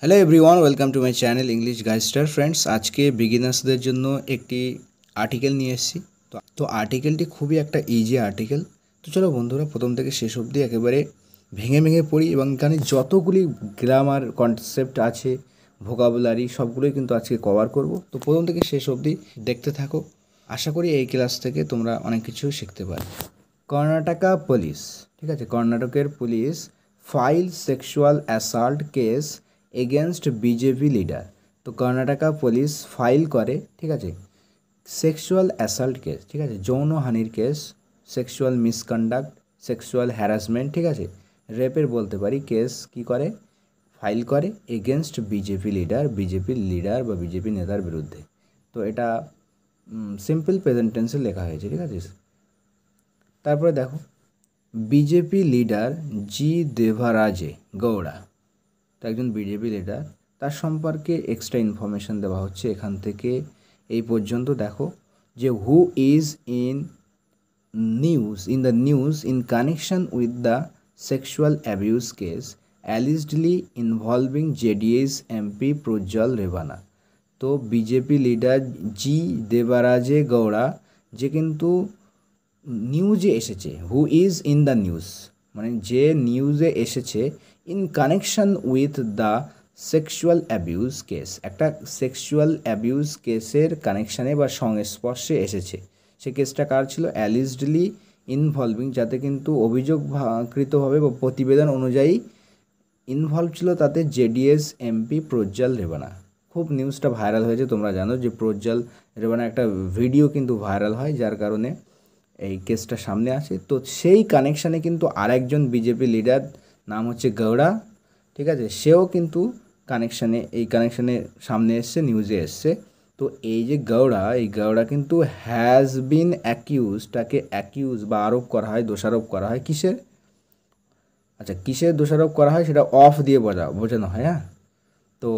hello everyone welcome to my channel English গাইস্টার friends আজকে বিগিনার্সদের জন্য একটি আর্টিকেল নিয়ে এসেছি তো তো আর্টিকেলটি খুবই একটা ইজি আর্টিকেল তো চলো বন্ধুরা প্রথম থেকে শেষ অবধি একেবারে ভেঙে ভেঙে পড়ি এবং এখানে যতগুলি গ্রামার কনসেপ্ট আছে ভোকাবুলারি সবগুলোই কিন্তু আজকে কভার করব তো প্রথম থেকে শেষ অবধি দেখতে থাকো আশা করি এই ক্লাস থেকে তোমরা অনেক কিছু শিখতে পারো কর্ণাটকা পুলিশ ঠিক আছে কর্ণাটকের police file sexual assault case against BJP leader তো কর্ণাটকা পুলিশ ফাইল করে ঠিক আছে সেক্সুয়াল অ্যাসাল্ট কেস ঠিক আছে যৌন হানির case sexual misconduct sexual harassment ঠিক আছে রেপের বলতে পারি কেস কি করে ফাইল করে এগেনস্ট বিজেপি লিডার বিজেপির লিডার বা বিজেপি নেতার বিরুদ্ধে তো এটা সিম্পল প্রেজেন্টেন্সে লেখা হয়েছে ঠিক আছে তারপরে দেখো বিজেপি লিডার জি দেভারাজে গৌড়া তো একজন বিজেপি লিডার তার সম্পর্কে এক্সট্রা ইনফরমেশান দেওয়া হচ্ছে এখান থেকে এই পর্যন্ত দেখো যে who is in news in the news in connection with the sexual abuse case allegedly involving JDS MP Prajwal Revanna তো বিজেপি লিডার জি দেবারাজে গৌড়া যে কিন্তু নিউজে এসেছে who is in the news মানে যে নিউজে এসেছে in connection with the sexual abuse case একটা সেক্সুয়াল অ্যাবিউজ কেসের কানেকশানে বা সংস্পর্শে এসেছে সে কেসটা কার ছিল অ্যালিজডলি ইনভলভিং যাতে কিন্তু অভিযোগকৃতভাবে বা প্রতিবেদন অনুযায়ী ইনভলভ ছিল তাতে জেডিএস এমপি প্রজ্জ্বল রেবানা খুব নিউজটা ভাইরাল হয়েছে তোমরা জানো যে প্রজ্জ্বল রেবানা একটা ভিডিও কিন্তু ভাইরাল হয় যার কারণে এই কেসটা সামনে আসে তো সেই কানেকশানে কিন্তু আরেকজন বিজেপি লিডার নাম হচ্ছে গৌড়া ঠিক আছে সেও কিন্তু কানেকশানে এই কানেকশানে সামনে এসছে নিউজে এসছে তো এই যে গৌড়া এই গৌড়া কিন্তু হ্যাজ বিন অ্যাকিউজ তাকে অ্যাকিউজ বা আরোপ করা হয় দোষারোপ করা হয় কিসের আচ্ছা কিসের দোষারোপ করা হয় সেটা অফ দিয়ে বোঝা বোঝানো হয় হ্যাঁ তো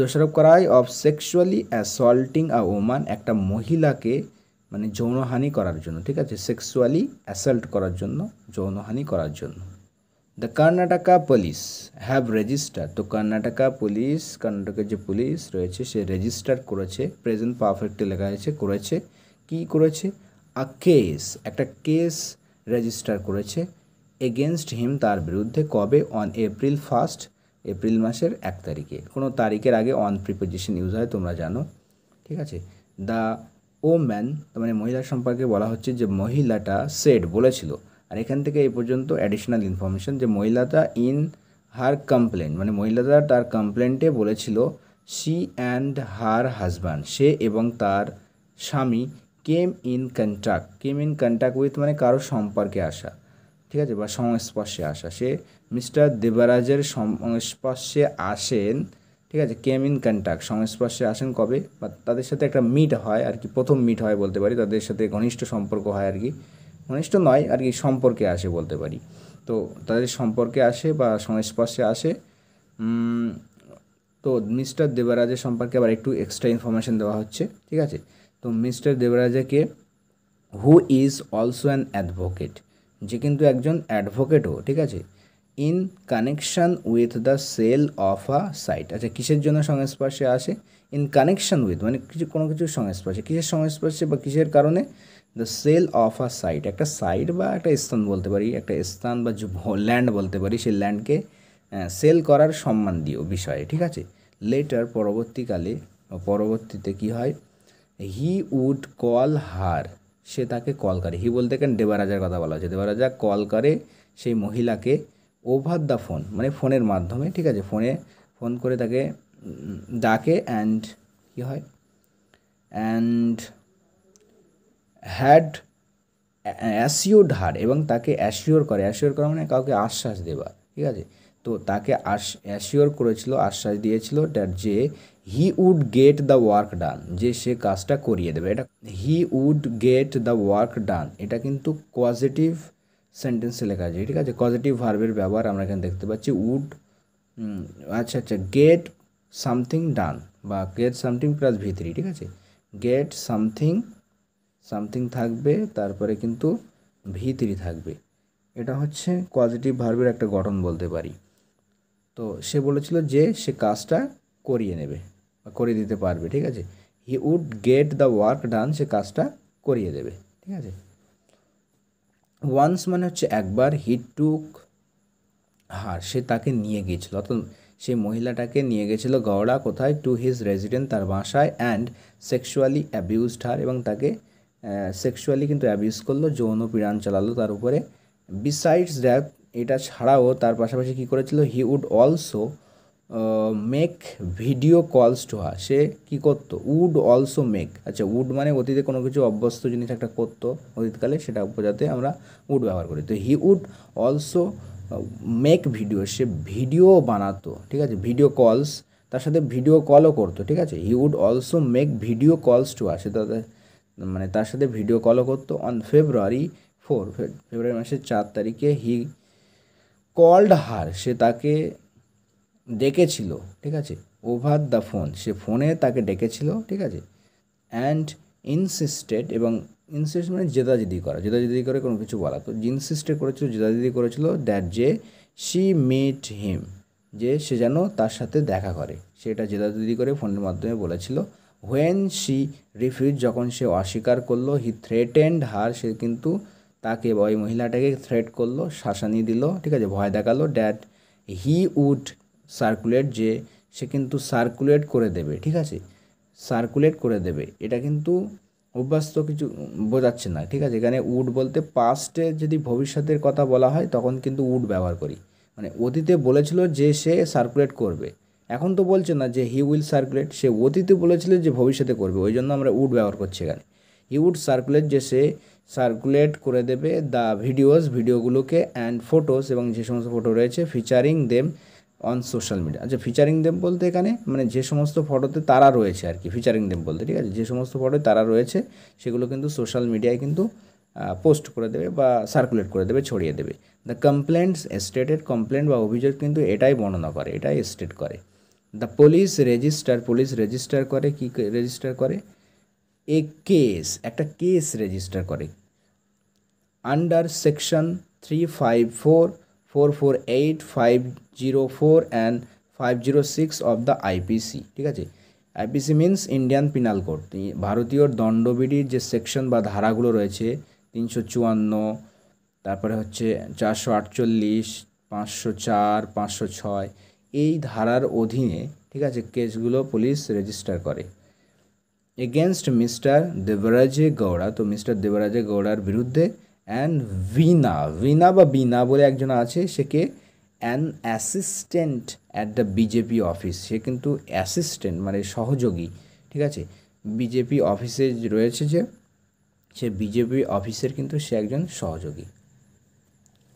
দোষারোপ করা হয় of sexually assaulting a woman একটা মহিলাকে মানে যৌনহানি করার জন্য ঠিক আছে সেক্সুয়ালি অ্যাসল্ট করার জন্য যৌনহানি করার জন্য the Karnataka police have register তো কর্ণাটকা পুলিশ কর্ণাটকের যে পুলিশ রয়েছে সে রেজিস্টার করেছে প্রেজেন্ট পারফেক্টে লেখা হয়েছে করেছে কি করেছে আ কেস একটা কেস রেজিস্টার করেছে এগেনস্ট হিম তার বিরুদ্ধে কবে অন এপ্রিল ফার্স্ট এপ্রিল মাসের এক তারিখে কোনো তারিখের আগে অন প্রিপোজিশন ইউজ হয় তোমরা জানো ঠিক আছে দ্য ও ম্যান মানে মহিলা সম্পর্কে বলা হচ্ছে যে মহিলাটা সেড বলেছিল আর এখান থেকে এই পর্যন্ত অ্যাডিশনাল ইনফরমেশান যে মহিলাটা ইন হার কমপ্লেন মানে মহিলাটা তার কমপ্লেন্টে বলেছিল শি অ্যান্ড হার হাজব্যান্ড সে এবং তার স্বামী came in contact came in contact with মানে কারো সম্পর্কে আসা ঠিক আছে বা সংস্পর্শে আসা সে মিস্টার দেবরাজের সংস্পর্শে আসেন ঠিক আছে কেম ইন কন্ট্যাক্ট সংস্পর্শে আসেন কবে বা তাদের সাথে একটা মিট হয় আর কি প্রথম মিট হয় বলতে পারি তাদের সাথে ঘনিষ্ঠ সম্পর্ক হয় আর কি ঘনিষ্ঠ নয় আর কি সম্পর্কে আসে বলতে পারি তো তাদের সম্পর্কে আসে বা সংস্পর্শে আসে তো মিস্টার দেবরাজের সম্পর্কে আবার একটু এক্সট্রা ইনফরমেশান দেওয়া হচ্ছে ঠিক আছে তো মিস্টার দেবরাজাকে who is also an advocate যে কিন্তু একজন অ্যাডভোকেটও ঠিক আছে in connection with the sale of a site আচ্ছা কিসের জন্য সংস্পর্শে আসে ইন কানেকশান উইথ মানে কিছু কোনো কিছু সংস্পর্শে কিসের সংস্পর্শে বা কিসের কারণে the sale of a site একটা সাইট বা একটা স্থান বলতে পারি একটা স্থান বা ল্যান্ড বলতে পারি সেই ল্যান্ডকে সেল করার সম্মান দিও বিষয়ে ঠিক আছে লেটার পরবর্তীকালে পরবর্তীতে কি হয় হি উড কল হার সে তাকে কল করে হি বলতে কেন দেবারাজার কথা বলা হচ্ছে দেবারাজা কল করে সেই মহিলাকে ওভার দ্য ফোন মানে ফোনের মাধ্যমে ঠিক আছে ফোনে ফোন করে তাকে ডাকে অ্যান্ড কী হয় অ্যান্ড হ্যাড অ্যাসিওড হার এবং তাকে অ্যাসিওর করে অ্যাসিওর করা মানে কাউকে আশ্বাস দেওয়া ঠিক আছে তো তাকে আশ অ্যাসিওর করেছিল আশ্বাস দিয়েছিল ড্যাট যে he would get the work done যে সে কাজটা করিয়ে দেবে এটা he would get the work done এটা কিন্তু পজিটিভ সেন্টেন্সে লেখা আছে ঠিক আছে পজিটিভ ভার্বের ব্যবহার আমরা এখানে দেখতে পাচ্ছি উড আচ্ছা আচ্ছা গেট সামথিং ডান বা গেট সামথিং প্লাস ভিতরি ঠিক আছে গেট সামথিং সামথিং থাকবে তারপরে কিন্তু ভিতরি থাকবে এটা হচ্ছে পজিটিভ ভার্বের একটা গঠন বলতে পারি তো সে বলেছিল যে সে কাজটা করিয়ে নেবে বা করিয়ে দিতে পারবে ঠিক আছে he would get the work done সে কাজটা করিয়ে দেবে ঠিক আছে ওয়ান্স মানে হচ্ছে একবার হি টুক হার সে তাকে নিয়ে গিয়েছিল অর্থাৎ সেই মহিলাটাকে নিয়ে গেছিল গওড়া কোথায় টু হিজ রেজিডেন্ট তার বাসায় অ্যান্ড সেক্সুয়ালি অ্যাবিউজড হার এবং তাকে সেক্সুয়ালি কিন্তু অ্যাবিউজ করলো যৌন পীড়ান চালালো তার উপরে বিসাইডস দ্যাট এটা ছাড়াও তার পাশাপাশি কী করেছিল he would also make video calls to her সে কী করতো উড অলসো মেক আচ্ছা উড মানে অতীতে কোনো কিছু অভ্যস্ত জিনিস একটা করতো অতীতকালে সেটা বোঝাতে আমরা উড ব্যবহার করি তো he would also make video সে ভিডিও বানাতো ঠিক আছে ভিডিও কলস তার সাথে ভিডিও কলও করতো ঠিক আছে he would also make video calls to সে তাদের মানে তার সাথে ভিডিও কলও করতো অন ফেব্রুয়ারি ফোর ফেব্রুয়ারি মাসের চার তারিখে হি কল্ড হার সে তাকে ডেকেছিল ঠিক আছে ওভার দ্য ফোন সে ফোনে তাকে ডেকেছিল ঠিক আছে অ্যান্ড ইনসিস্টেড এবং ইনসিস্ট মানে জেদাজেদি করা জেদাজেদি করে কোনো কিছু বলা তো ইনসিস্টে করেছিল জেদাজেদি করেছিল দ্যাট যে শি মিট হিম যে সে যেন তার সাথে দেখা করে সেটা জেদাজেদি করে ফোনের মাধ্যমে বলেছিল হোয়েন শি রিফিউজ যখন সে অস্বীকার করলো হি থ্রেটেন্ড হার সে কিন্তু তাকে ওই মহিলাটাকে থ্রেট করলো শাসানি দিল ঠিক আছে ভয় দেখালো ড্যাট হি উড সার্কুলেট যে সে কিন্তু সার্কুলেট করে দেবে ঠিক আছে সার্কুলেট করে দেবে এটা কিন্তু অভ্যস্ত কিছু বোঝাচ্ছে না ঠিক আছে এখানে উড বলতে পাস্টে যদি ভবিষ্যতের কথা বলা হয় তখন কিন্তু উড ব্যবহার করি মানে অতীতে বলেছিল যে সে সার্কুলেট করবে এখন তো বলছে না যে হি উইল সার্কুলেট সে অতীতে বলেছিল যে ভবিষ্যতে করবে ওই জন্য আমরা উড ব্যবহার করছি এখানে হি উড সার্কুলেট যে সে সার্কুলেট করে দেবে দ্য ভিডিওস ভিডিওগুলোকে অ্যান্ড ফটোস এবং যে সমস্ত ফটো রয়েছে featuring them on social media আচ্ছা ফিচারিং দেম বলতে এখানে মানে যে সমস্ত ফটোতে তারা রয়েছে আর কি ফিচারিং দেম বলতে ঠিক আছে যে সমস্ত ফটোতে তারা রয়েছে সেগুলো কিন্তু সোশ্যাল মিডিয়ায় কিন্তু পোস্ট করে দেবে বা সার্কুলেট করে দেবে ছড়িয়ে দেবে দ্য কমপ্লেন্টস স্টেটেড কমপ্লেন্ট বা অভিযোগ কিন্তু এটাই বর্ণনা করে এটাই স্টেট করে the police register police register করে কি রেজিস্টার করে এ কেস একটা কেস রেজিস্টার করে under section three five four four four eight five zero four and five zero six of the IPC ঠিক আছে IPC means Indian penal code ভারতীয় দণ্ডবিধির যে সেকশন বা ধারাগুলো রয়েছে তিনশো চুয়ান্ন তারপরে হচ্ছে চারশো আটচল্লিশ পাঁচশো চার পাঁচশো ছয় এই ধারার অধীনে ঠিক আছে কেসগুলো পুলিশ রেজিস্টার করে এগেনস্ট মিস্টার দেবরাজে গৌড়া তো মিস্টার দেবরাজে গৌড়ার বিরুদ্ধে অ্যান্ড ভিনা ভিনা বা বিনা বলে একজন আছে সেকে an assistant at the BJP office সে কিন্তু অ্যাসিস্ট্যান্ট মানে সহযোগী ঠিক আছে বিজেপি অফিসে রয়েছে যে সে বিজেপি অফিসের কিন্তু সে একজন সহযোগী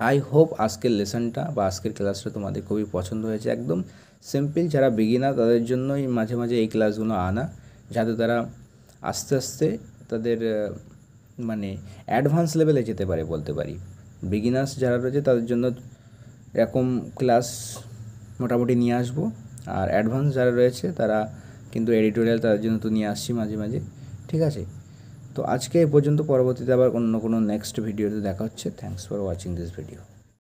আই হোপ আজকের লেসনটা বা আজকের ক্লাসটা তোমাদের খুবই পছন্দ হয়েছে একদম সিম্পল যারা বিগিনার তাদের জন্যই মাঝে মাঝে এই ক্লাসগুলো আনা যাতে তারা আস্তে আস্তে তাদের মানে অ্যাডভান্স লেভেলে যেতে পারে বলতে পারি বিগিনার্স যারা রয়েছে তাদের জন্য এরকম ক্লাস মোটামুটি নিয়ে আসবো আর অ্যাডভান্স যারা রয়েছে তারা কিন্তু এডিটোরিয়াল তাদের জন্য তো নিয়ে আসছি মাঝে মাঝে ঠিক আছে তো আজকে এই পর্যন্ত পরবর্তীতে আবার অন্য কোনো নেক্সট ভিডিওতে দেখা হচ্ছে thanks for watching this video